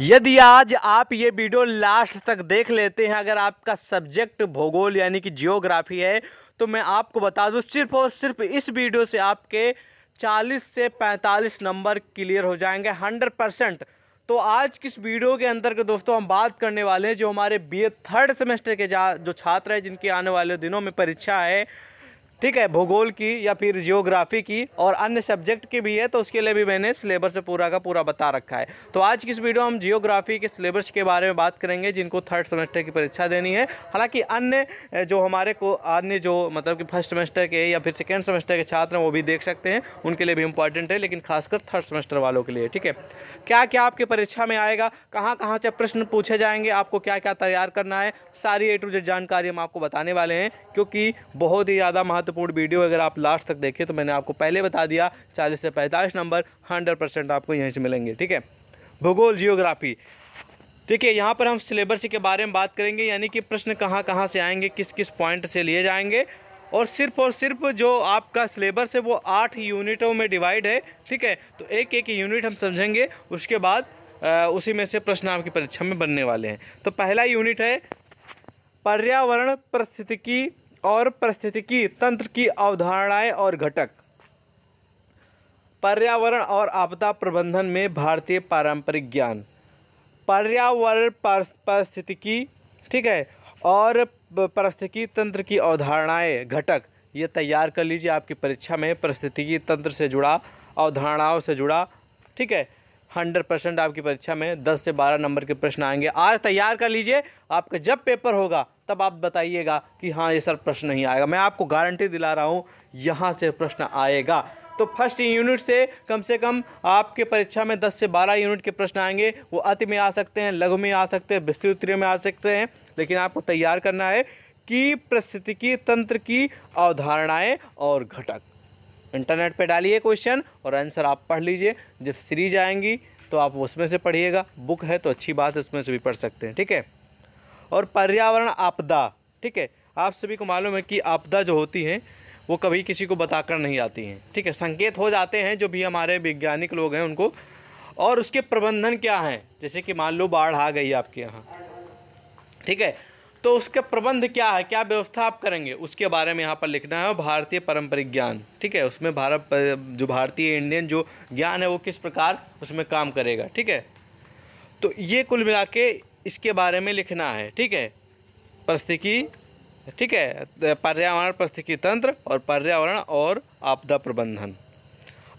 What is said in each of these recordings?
यदि आज आप ये वीडियो लास्ट तक देख लेते हैं अगर आपका सब्जेक्ट भूगोल यानी कि जियोग्राफी है तो मैं आपको बता दूँ सिर्फ और सिर्फ इस वीडियो से आपके 40 से 45 नंबर क्लियर हो जाएंगे 100 परसेंट तो आज किस वीडियो के अंदर के दोस्तों हम बात करने वाले हैं जो हमारे बी थर्ड सेमेस्टर के जा जो छात्र हैं जिनकी आने वाले दिनों में परीक्षा है ठीक है भूगोल की या फिर जियोग्राफी की और अन्य सब्जेक्ट की भी है तो उसके लिए भी मैंने सिलेबस से पूरा का पूरा बता रखा है तो आज की इस वीडियो हम जियोग्राफी के सिलेबस के बारे में बात करेंगे जिनको थर्ड सेमेस्टर की परीक्षा देनी है हालांकि अन्य जो हमारे को अन्य जो मतलब कि फर्स्ट सेमेस्टर के या फिर सेकेंड सेमेस्टर के छात्र हैं वो भी देख सकते हैं उनके लिए भी इंपॉर्टेंट है लेकिन खासकर थर्ड सेमेस्टर वालों के लिए ठीक है क्या क्या आपके परीक्षा में आएगा कहाँ कहाँ से प्रश्न पूछे जाएंगे आपको क्या क्या तैयार करना है सारी ए टू जेड जानकारी हम आपको बताने वाले हैं क्योंकि बहुत ही ज़्यादा महत्व महत्वपूर्ण वीडियो अगर आप लास्ट तक देखें तो मैंने आपको पहले बता दिया चालीस से पैंतालीस नंबर हंड्रेड आपको यहीं से मिलेंगे ठीक है भूगोल जियोग्राफी ठीक है यहाँ पर हम सिलेबस के बारे में बात करेंगे यानी कि प्रश्न कहाँ कहाँ से आएंगे किस किस पॉइंट से लिए जाएंगे और सिर्फ और सिर्फ जो आपका सिलेबस है वो आठ यूनिटों में डिवाइड है ठीक है तो एक एक यूनिट हम समझेंगे उसके बाद आ, उसी में से प्रश्न आपकी परीक्षा में बनने वाले हैं तो पहला यूनिट है पर्यावरण परिस्थितिकी और परिस्थितिकी तंत्र की अवधारणाएं और घटक पर्यावरण और आपदा प्रबंधन में भारतीय पारंपरिक ज्ञान पर्यावरण पारिस्थितिकी ठीक है और परिस्थितिकी तंत्र की अवधारणाएं घटक ये तैयार कर लीजिए आपकी परीक्षा में परिस्थितिकी तंत्र से जुड़ा अवधारणाओं से जुड़ा ठीक है हंड्रेड परसेंट आपकी परीक्षा में दस से बारह नंबर के प्रश्न आएंगे आज तैयार कर लीजिए आपका जब पेपर होगा तब आप बताइएगा कि हाँ ये सर प्रश्न नहीं आएगा मैं आपको गारंटी दिला रहा हूँ यहाँ से प्रश्न आएगा तो फर्स्ट यूनिट से कम से कम आपके परीक्षा में 10 से 12 यूनिट के प्रश्न आएंगे वो अति में आ सकते हैं लघु में आ सकते हैं विस्तृत में आ सकते हैं लेकिन आपको तैयार करना है कि परिस्थितिकी तंत्र की अवधारणाएं और घटक इंटरनेट पे डालिए क्वेश्चन और आंसर आप पढ़ लीजिए जब सीरीज आएंगी तो आप उसमें से पढ़िएगा बुक है तो अच्छी बात है उसमें से भी पढ़ सकते हैं ठीक है और पर्यावरण आपदा ठीक है आप सभी को मालूम है कि आपदा जो होती हैं वो कभी किसी को बताकर नहीं आती हैं ठीक है संकेत हो जाते हैं जो भी हमारे वैज्ञानिक लोग हैं उनको और उसके प्रबंधन क्या हैं जैसे कि मान लो बाढ़ आ गई आपके यहाँ ठीक है तो उसके प्रबंध क्या है क्या व्यवस्था आप करेंगे उसके बारे में यहाँ पर लिखना है भारतीय पारंपरिक ज्ञान ठीक है उसमें भारत जो भारतीय इंडियन जो ज्ञान है वो किस प्रकार उसमें काम करेगा ठीक है तो ये कुल मिला के इसके बारे में लिखना है ठीक है परिस्थिति ठीक है पर्यावरण परिस्थिति तंत्र और पर्यावरण और आपदा प्रबंधन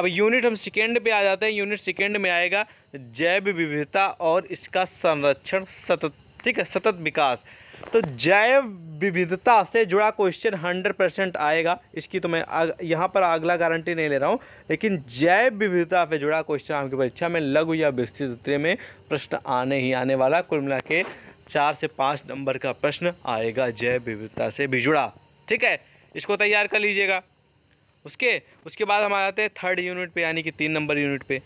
अब यूनिट हम सेकेंड पे आ जाते हैं यूनिट सेकेंड में आएगा जैव विविधता और इसका संरक्षण सतत ठीक है सतत विकास तो जैव विविधता से जुड़ा क्वेश्चन हंड्रेड परसेंट आएगा इसकी तो मैं यहाँ पर अगला गारंटी नहीं ले रहा हूँ लेकिन जैव विविधता से जुड़ा क्वेश्चन आपकी परीक्षा में लघु या विस्तृत उत्तरीय में प्रश्न आने ही आने वाला कुल मिला के चार से पाँच नंबर का प्रश्न आएगा जैव विविधता से भी जुड़ा ठीक है इसको तैयार कर लीजिएगा उसके उसके बाद हम आ जाते हैं थर्ड यूनिट पर यानी कि तीन नंबर यूनिट पर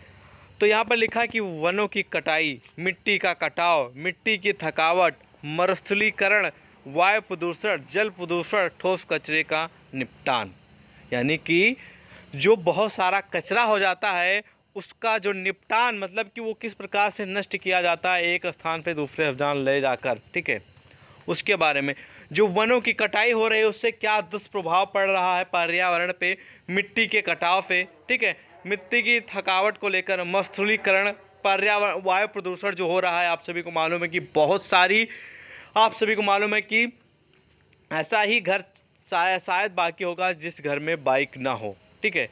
तो यहाँ पर लिखा कि वनों की कटाई मिट्टी का कटाव मिट्टी की थकावट मरुस्थलीकरण वायु प्रदूषण जल प्रदूषण ठोस कचरे का निपटान यानी कि जो बहुत सारा कचरा हो जाता है उसका जो निपटान मतलब कि वो किस प्रकार से नष्ट किया जाता है एक स्थान पे दूसरे स्थान ले जाकर ठीक है उसके बारे में जो वनों की कटाई हो रही है उससे क्या दुष्प्रभाव पड़ रहा है पर्यावरण पे मिट्टी के कटाव पे ठीक है मिट्टी की थकावट को लेकर मस्थूलीकरण पर्यावरण वायु प्रदूषण जो हो रहा है आप सभी को मालूम है कि बहुत सारी आप सभी को मालूम है कि ऐसा ही घर शायद बाकी होगा जिस घर में बाइक ना हो ठीक है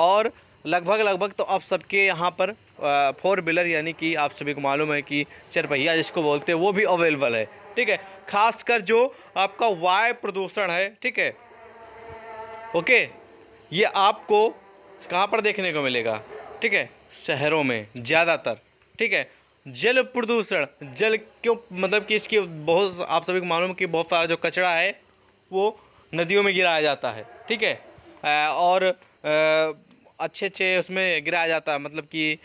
और लगभग लगभग तो आप सबके यहाँ पर फोर व्हीलर यानी कि आप सभी को मालूम है कि चरपहिया जिसको बोलते हैं वो भी अवेलेबल है ठीक है खासकर जो आपका वायु प्रदूषण है ठीक है ओके ये आपको कहाँ पर देखने को मिलेगा ठीक है शहरों में ज़्यादातर ठीक है जल प्रदूषण जल क्यों मतलब कि इसकी बहुत आप सभी को मालूम कि बहुत सारा जो कचरा है वो नदियों में गिराया जाता है ठीक है और अच्छे अच्छे उसमें गिराया जाता है मतलब कि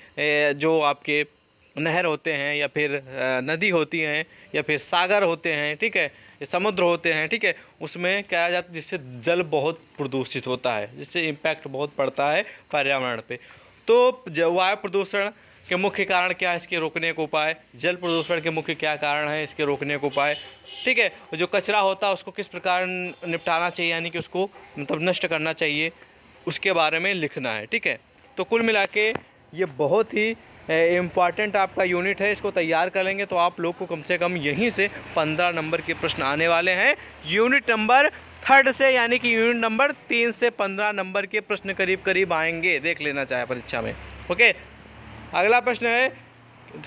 जो आपके नहर होते हैं या फिर नदी होती हैं या फिर सागर होते हैं ठीक है समुद्र होते हैं ठीक है उसमें क्या जाता है जिससे जल बहुत प्रदूषित होता है जिससे इम्पैक्ट बहुत पड़ता है पर्यावरण पे तो वायु प्रदूषण के मुख्य कारण क्या है इसके रोकने के उपाय जल प्रदूषण के मुख्य क्या कारण है इसके रोकने के उपाय ठीक है जो कचरा होता है उसको किस प्रकार निपटाना चाहिए यानी कि उसको मतलब नष्ट करना चाहिए उसके बारे में लिखना है ठीक है तो कुल मिला के ये बहुत ही इम्पॉर्टेंट आपका यूनिट है इसको तैयार करेंगे तो आप लोग को कम से कम यहीं से पंद्रह नंबर के प्रश्न आने वाले हैं यूनिट नंबर थर्ड से यानी कि यूनिट नंबर तीन से पंद्रह नंबर के प्रश्न करीब करीब आएंगे देख लेना चाहे परीक्षा में ओके अगला प्रश्न है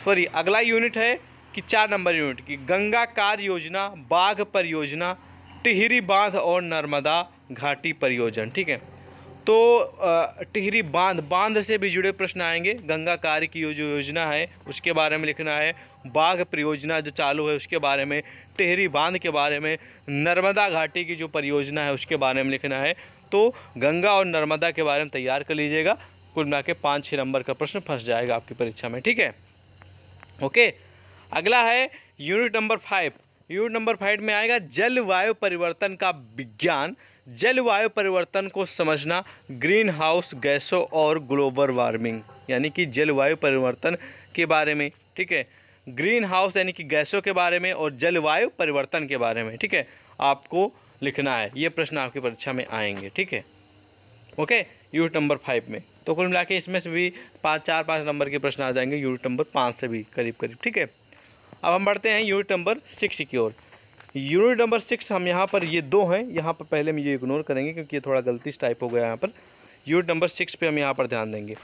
सॉरी अगला यूनिट है कि चार नंबर यूनिट की गंगा कार योजना बाघ परियोजना टिहरी बांध और नर्मदा घाटी परियोजना ठीक है तो टिहरी बांध बांध से भी जुड़े प्रश्न आएंगे गंगा कार्य की जो योजना है उसके बारे में लिखना है बाघ परियोजना जो चालू है उसके बारे में टिहरी बांध के बारे में नर्मदा घाटी की जो परियोजना है उसके बारे में लिखना है तो गंगा और नर्मदा के बारे में तैयार कर लीजिएगा कुल मिला के पाँच छः नंबर का प्रश्न फंस जाएगा आपकी परीक्षा में ठीक है ओके अगला है unit number five unit number five में आएगा जलवायु परिवर्तन का विज्ञान जलवायु परिवर्तन को समझना ग्रीन हाउस गैसों और ग्लोबल वार्मिंग यानी कि जलवायु परिवर्तन के बारे में ठीक है ग्रीन हाउस यानी कि गैसों के बारे में और जलवायु परिवर्तन के बारे में ठीक है आपको लिखना है ये प्रश्न आपकी परीक्षा में आएंगे ठीक है ओके यूनिट नंबर फाइव में तो कुल मिला के इसमें से भी पाँच चार पाँच नंबर के प्रश्न आ जाएंगे यूनिट नंबर पाँच से भी करीब करीब ठीक है अब हम बढ़ते हैं यूनिट नंबर सिक्स की ओर यूनिट नंबर सिक्स हम यहाँ पर ये दो हैं यहाँ पर पहले हम ये इग्नोर करेंगे क्योंकि ये थोड़ा गलती टाइप हो गया यहाँ पर यूनिट नंबर सिक्स पे हम यहाँ पर ध्यान देंगे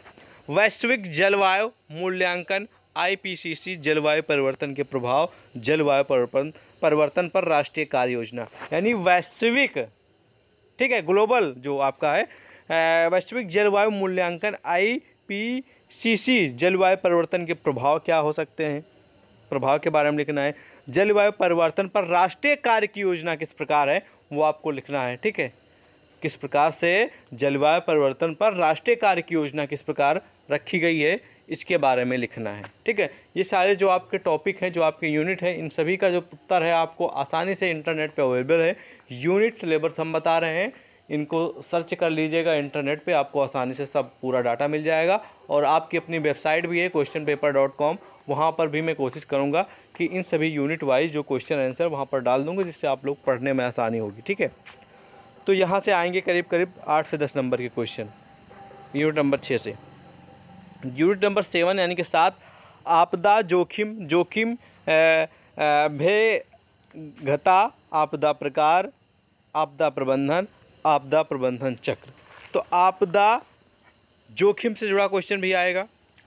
वैश्विक जलवायु मूल्यांकन आईपीसीसी जलवायु परिवर्तन के प्रभाव जलवायु परिवर्तन परिवर्तन पर राष्ट्रीय कार्य योजना यानी वैश्विक ठीक है ग्लोबल जो आपका है वैश्विक जलवायु मूल्यांकन आई पी सी सी जलवायु परिवर्तन के प्रभाव क्या हो सकते हैं प्रभाव के बारे में लिखना है जलवायु परिवर्तन पर राष्ट्रीय कार्य की योजना किस प्रकार है वो आपको लिखना है ठीक है किस प्रकार से जलवायु परिवर्तन पर राष्ट्रीय कार्य की योजना किस प्रकार रखी गई है इसके बारे में लिखना है ठीक है ये सारे जो आपके टॉपिक हैं जो आपके यूनिट हैं इन सभी का जो उत्तर है आपको आसानी से इंटरनेट पर अवेलेबल है यूनिट सिलेबस हम बता रहे हैं इनको सर्च कर लीजिएगा इंटरनेट पे आपको आसानी से सब पूरा डाटा मिल जाएगा और आपकी अपनी वेबसाइट भी है क्वेश्चन पेपर डॉट कॉम वहाँ पर भी मैं कोशिश करूँगा कि इन सभी यूनिट वाइज जो क्वेश्चन आंसर वहाँ पर डाल दूँगा जिससे आप लोग पढ़ने में आसानी होगी ठीक है तो यहाँ से आएंगे करीब करीब आठ से दस नंबर के क्वेश्चन यूनिट नंबर छः से यूनिट नंबर सेवन यानी कि सात आपदा जोखिम जोखिम भे घता आपदा प्रकार आपदा प्रबंधन आपदा प्रबंधन चक्र तो आपदा जोखिम से जुड़ा क्वेश्चन भी आएगा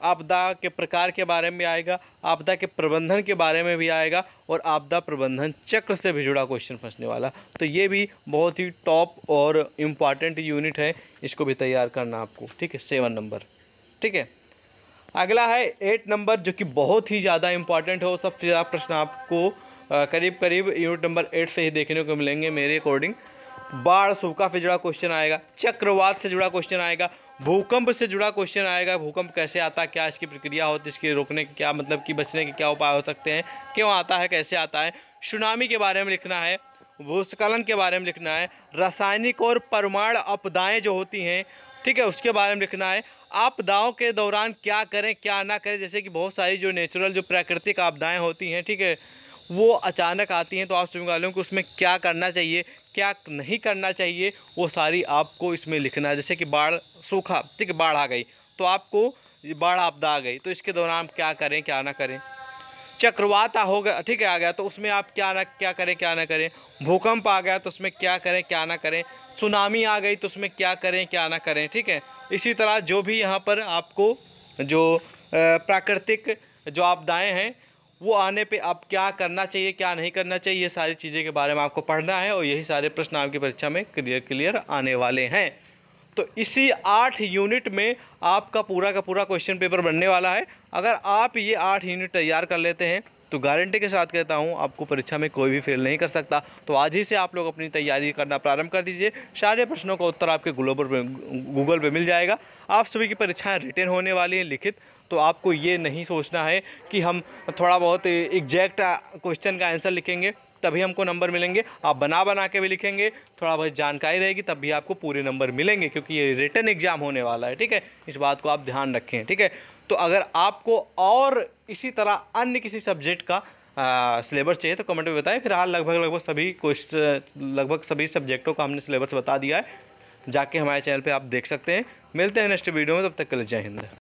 आपदा के प्रकार के बारे में आएगा आपदा के प्रबंधन के बारे में भी आएगा और आपदा प्रबंधन चक्र से भी जुड़ा क्वेश्चन फंसने वाला तो ये भी बहुत ही टॉप और इम्पॉर्टेंट यूनिट है इसको भी तैयार करना आपको ठीक है सेवन नंबर ठीक है अगला है एट नंबर जो कि बहुत ही ज़्यादा इम्पॉर्टेंट हो सबसे ज़्यादा प्रश्न आपको करीब करीब यूनिट नंबर एट से ही देखने को मिलेंगे मेरे अकॉर्डिंग बाढ़ सूखा से जुड़ा क्वेश्चन आएगा चक्रवात से जुड़ा क्वेश्चन आएगा भूकंप से जुड़ा क्वेश्चन आएगा भूकंप कैसे आता क्या इसकी प्रक्रिया होती इसके रोकने के क्या मतलब कि बचने के क्या उपाय हो सकते हैं क्यों आता है कैसे आता है सुनामी के बारे में लिखना है भूस्खलन के बारे में लिखना है रासायनिक और परमाणु आपदाएँ जो होती हैं ठीक है उसके बारे में लिखना है आपदाओं के दौरान क्या करें क्या ना करें जैसे कि बहुत सारी जो नेचुरल जो प्राकृतिक आपदाएँ होती हैं ठीक है वो अचानक आती हैं तो आप सभी वालों को उसमें क्या करना चाहिए क्या नहीं करना चाहिए वो सारी आपको इसमें लिखना है जैसे कि बाढ़ सूखा ठीक है बाढ़ आ गई तो आपको बाढ़ आपदा आ गई तो इसके दौरान आप क्या करें क्या ना करें चक्रवात हो गया ठीक है आ गया तो उसमें आप क्या ना क्या करें क्या ना करें भूकंप आ गया तो उसमें क्या करें क्या ना करें सुनामी आ गई तो उसमें क्या करें क्या ना करें ठीक है इसी तरह जो भी यहाँ पर आपको जो प्राकृतिक जो आपदाएँ हैं वो आने पे आप क्या करना चाहिए क्या नहीं करना चाहिए ये सारी चीज़ें के बारे में आपको पढ़ना है और यही सारे प्रश्न आपकी परीक्षा में क्लियर क्लियर आने वाले हैं तो इसी आठ यूनिट में आपका पूरा का पूरा क्वेश्चन पेपर बनने वाला है अगर आप ये आठ यूनिट तैयार कर लेते हैं तो गारंटी के साथ कहता हूँ आपको परीक्षा में कोई भी फेल नहीं कर सकता तो आज ही से आप लोग अपनी तैयारी करना प्रारंभ कर दीजिए सारे प्रश्नों का उत्तर आपके ग्लोबल पे गूगल पे मिल जाएगा आप सभी की परीक्षाएं रिटर्न होने वाली हैं लिखित तो आपको ये नहीं सोचना है कि हम थोड़ा बहुत एग्जैक्ट क्वेश्चन का आंसर लिखेंगे तभी हमको नंबर मिलेंगे आप बना बना के भी लिखेंगे थोड़ा बहुत जानकारी रहेगी तब भी आपको पूरे नंबर मिलेंगे क्योंकि ये रिटर्न एग्जाम होने वाला है ठीक है इस बात को आप ध्यान रखें ठीक है तो अगर आपको और इसी तरह अन्य किसी सब्जेक्ट का सिलेबस चाहिए तो कमेंट में बताएं फिलहाल लगभग लगभग सभी क्वेश्चन लगभग सभी सब्जेक्टों का हमने सिलेबस बता दिया है जाके हमारे चैनल पे आप देख सकते हैं मिलते हैं नेक्स्ट वीडियो में तब तक के लिए जय हिंद